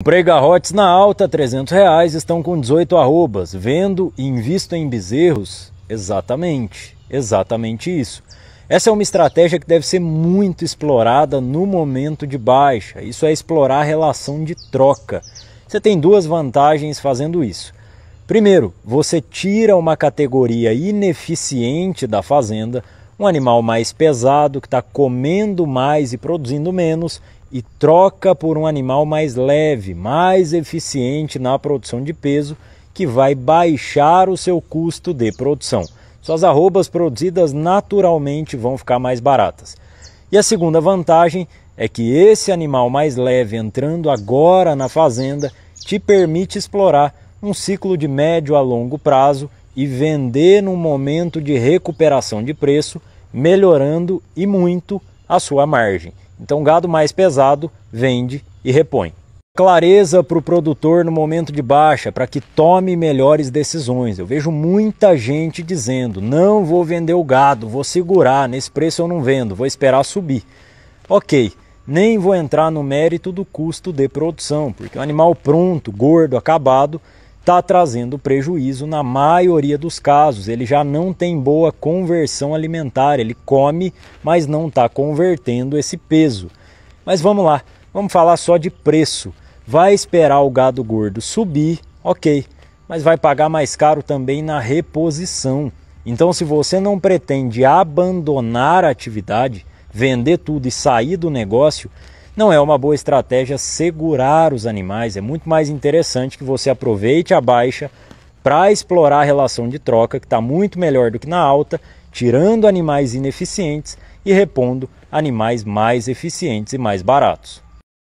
Comprei garrotes na alta, 300 reais, estão com 18 arrobas. Vendo e invisto em bezerros? Exatamente, exatamente isso. Essa é uma estratégia que deve ser muito explorada no momento de baixa. Isso é explorar a relação de troca. Você tem duas vantagens fazendo isso. Primeiro, você tira uma categoria ineficiente da fazenda, um animal mais pesado que está comendo mais e produzindo menos, e troca por um animal mais leve, mais eficiente na produção de peso, que vai baixar o seu custo de produção. Suas arrobas produzidas naturalmente vão ficar mais baratas. E a segunda vantagem é que esse animal mais leve entrando agora na fazenda te permite explorar um ciclo de médio a longo prazo e vender num momento de recuperação de preço, melhorando e muito a sua margem. Então, gado mais pesado vende e repõe. Clareza para o produtor no momento de baixa, para que tome melhores decisões. Eu vejo muita gente dizendo: não vou vender o gado, vou segurar, nesse preço eu não vendo, vou esperar subir. Ok, nem vou entrar no mérito do custo de produção, porque o animal pronto, gordo, acabado, está trazendo prejuízo na maioria dos casos. Ele já não tem boa conversão alimentar, ele come, mas não está convertendo esse peso. Mas vamos lá, vamos falar só de preço. Vai esperar o gado gordo subir, ok, mas vai pagar mais caro também na reposição. Então, se você não pretende abandonar a atividade, vender tudo e sair do negócio, não é uma boa estratégia segurar os animais. É muito mais interessante que você aproveite a baixa para explorar a relação de troca, que está muito melhor do que na alta, tirando animais ineficientes e repondo animais mais eficientes e mais baratos.